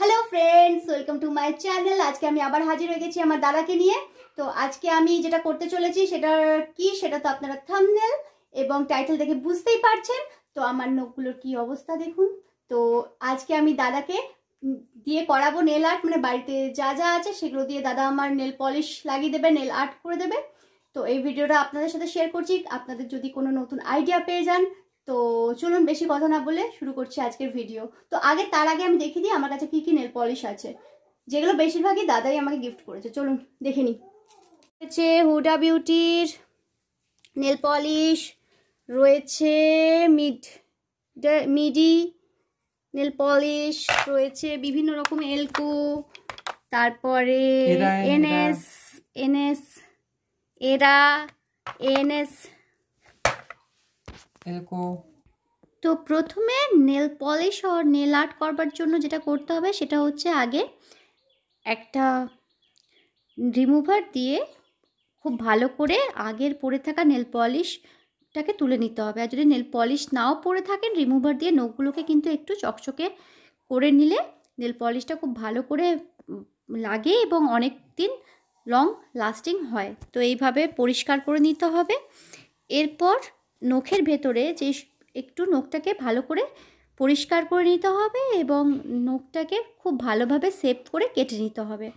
hello friends welcome to my channel আজকে আমি আবার হাজির হয়ে গেছি আমার দাদাকে নিয়ে তো আজকে আমি যেটা করতে চলেছি সেটা কি সেটা তো আপনারা থামনেল এবং টাইটেল দেখে বুঝতেই পারছেন তো আমার নখগুলোর কি অবস্থা দেখুন তো আজকে আমি দাদাকে দিয়ে করাবো নেল আর্ট মানে বাড়িতে যা যা আছে সেগুলো দিয়ে দাদা আমার নেল পলিশ লাগিয়ে দেবে নেল আর্ট করে দেবে তো এই ভিডিওটা আপনাদের সাথে শেয়ার করছি আপনাদের যদি কোনো নতুন আইডিয়া পেয়ে যান তো চলুন বেশি কথা না বলে শুরু করছি আজকের ভিডিও তো আগে তার আগে আমি দেখে দিই আমার কাছে কী কী নেল পলিশ আছে যেগুলো বেশিরভাগই দাদাই আমাকে গিফট করেছে চলুন দেখে নিই রয়েছে হুডা বিউটির নেল পলিশ রয়েছে মিড মিডি নেল পলিশ রয়েছে বিভিন্ন রকম এলকো তারপরে এনএস এনএস এরা এনএস তেলকো তো প্রথমে নেল পলিশ আর নেল আর্ট করবার জন্য যেটা করতে হবে সেটা হচ্ছে আগে একটা রিমুভার দিয়ে খুব ভালো করে আগের পরে থাকা নেল পলিশটাকে তুলে নিতে হবে আর যদি নেল পলিশ নাও পরে থাকেন রিমুভার দিয়ে নখগুলোকে কিন্তু একটু চকচকে করে নিলে নেল পলিশটা খুব ভালো করে লাগে এবং অনেক দিন লং লাস্টিং হয় তো এইভাবে পরিষ্কার করে নিতে হবে এরপর নখের ভেতরে যে একটু নখটাকে ভালো করে পরিষ্কার করে নিতে হবে এবং নখটাকে খুব ভালোভাবে সেভ করে কেটে নিতে হবে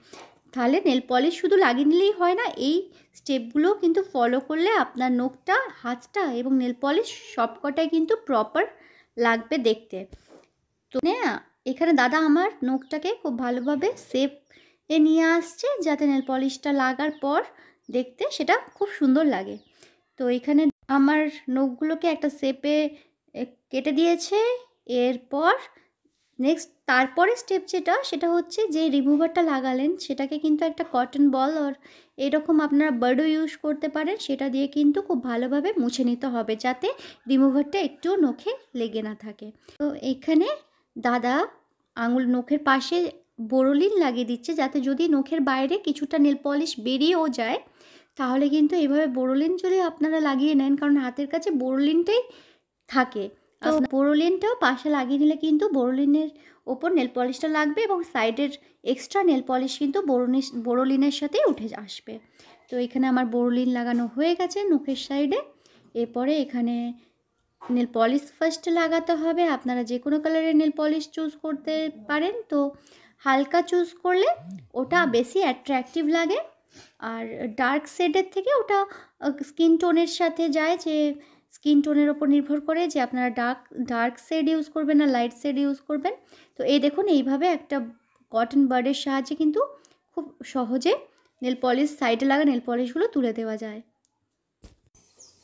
তাহলে নেল পলিশ শুধু লাগিয়ে নিলেই হয় না এই স্টেপগুলো কিন্তু ফলো করলে আপনার নখটা হাতটা এবং নেল পলিশ সবকটাই কিন্তু প্রপার লাগবে দেখতে তো এখানে দাদা আমার নখটাকে খুব ভালোভাবে সেভ এ নিয়ে আসছে যাতে নেল পলিশটা লাগার পর দেখতে সেটা খুব সুন্দর লাগে তো এখানে আমার নখগুলোকে একটা শেপে কেটে দিয়েছে এরপর নেক্সট তারপরে স্টেপ যেটা সেটা হচ্ছে যে রিমুভারটা লাগালেন সেটাকে কিন্তু একটা কটন বল ওর এরকম আপনারা বার্ডও ইউজ করতে পারেন সেটা দিয়ে কিন্তু খুব ভালোভাবে মুছে নিতে হবে যাতে রিমুভারটা একটু নখে লেগে না থাকে তো এখানে দাদা আঙুল নখের পাশে বোরোলিন লাগিয়ে দিচ্ছে যাতে যদি নখের বাইরে কিছুটা নেল পলিশ বেরিয়েও যায় তাহলে কিন্তু এইভাবে বোরোলিন চুলে আপনারা লাগিয়ে নেন কারণ হাতের কাছে বোরোলিনটাই থাকে বোরোলিনটাও পাশে লাগিয়ে নিলে কিন্তু বোরোলিনের ওপর নেল পলিশটা লাগবে এবং সাইডের এক্সট্রা নেল পলিশ কিন্তু বোরোনি বোরোলিনের সাথেই উঠে আসবে তো এখানে আমার বোরোলিন লাগানো হয়ে গেছে নখের সাইডে এরপরে এখানে নেল পলিশ ফার্স্ট লাগাতে হবে আপনারা যে কোনো কালারের নেল পলিশ চুজ করতে পারেন তো হালকা চুজ করলে ওটা বেশি অ্যাট্রাক্টিভ লাগে আর ডার্ক শেডের থেকে ওটা স্কিন টোনের সাথে যায় যে স্কিন টোনের ওপর নির্ভর করে যে আপনারা ডার্ক ডার্ক শেড ইউজ করবেন না লাইট শেড ইউজ করবেন তো এই দেখুন এইভাবে একটা কটন বার্ডের সাহায্যে কিন্তু খুব সহজে নেল পলিশ সাইডে লাগা নেল পলিশগুলো তুলে দেওয়া যায়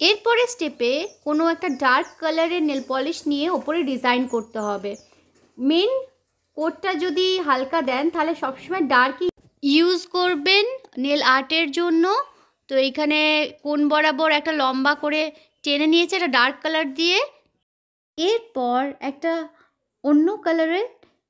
এরপরে স্টেপে কোনো একটা ডার্ক কালারের নেল পলিশ নিয়ে ওপরে ডিজাইন করতে হবে মেন কোটটা যদি হালকা দেন তাহলে সবসময় ডার্কই ইউজ করবেন নেল আর্টের জন্য তো এইখানে কোন বরাবর একটা লম্বা করে টেনে নিয়েছে একটা ডার্ক কালার দিয়ে এরপর একটা অন্য কালারের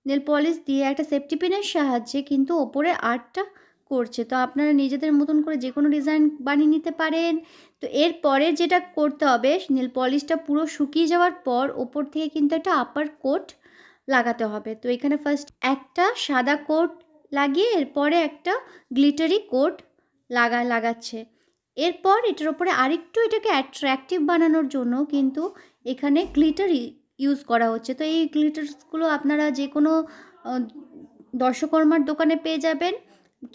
নেল পলিশ দিয়ে একটা সেফটি পেনের সাহায্যে কিন্তু ওপরে আর্টটা করছে তো আপনারা নিজেদের মতন করে যে কোনো ডিজাইন বানিয়ে নিতে পারেন তো এরপরে যেটা করতে হবে নীল পলিশটা পুরো শুকিয়ে যাওয়ার পর ওপর থেকে কিন্তু একটা আপার কোট লাগাতে হবে তো এখানে ফার্স্ট একটা সাদা কোট লাগিয়ে এরপরে একটা গ্লিটারি কোট লাগা লাগাচ্ছে এরপর এটার ওপরে আরেকটু এটাকে অ্যাট্রাকটিভ বানানোর জন্য কিন্তু এখানে গ্লিটার ইউজ করা হচ্ছে তো এই গ্লিটার্সগুলো আপনারা যে কোনো দর্শকর্মার দোকানে পেয়ে যাবেন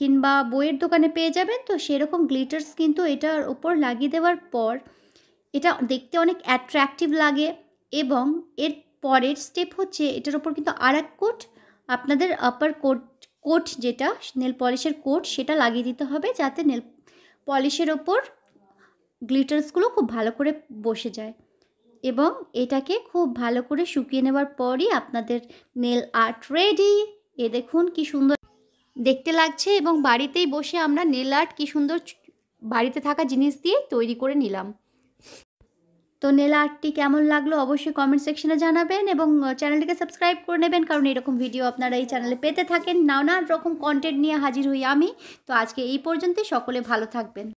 কিংবা বইয়ের দোকানে পেয়ে যাবেন তো সেরকম গ্লিটার্স কিন্তু এটার ওপর লাগিয়ে দেওয়ার পর এটা দেখতে অনেক অ্যাট্রাকটিভ লাগে এবং এর পরের স্টেপ হচ্ছে এটার ওপর কিন্তু আর এক কোট আপনাদের আপার কোট কোট যেটা নেল পলিশের কোট সেটা লাগিয়ে দিতে হবে যাতে নেল পলিশের ওপর গ্লিটার্সগুলো খুব ভালো করে বসে যায় এবং এটাকে খুব ভালো করে শুকিয়ে নেবার পরই আপনাদের নেল আর্ট রেডি এ দেখুন কি সুন্দর দেখতে লাগছে এবং বাড়িতেই বসে আমরা নেল আর্ট কী সুন্দর বাড়িতে থাকা জিনিস দিয়ে তৈরি করে নিলাম তো নেলা আর্টটি কেমন লাগলো অবশ্যই কমেন্ট সেকশনে জানাবেন এবং চ্যানেলটিকে সাবস্ক্রাইব করে নেবেন কারণ এরকম ভিডিও আপনারা এই চ্যানেলে পেতে থাকেন নানান রকম কন্টেন্ট নিয়ে হাজির হই আমি তো আজকে এই পর্যন্তই সকলে ভালো থাকবেন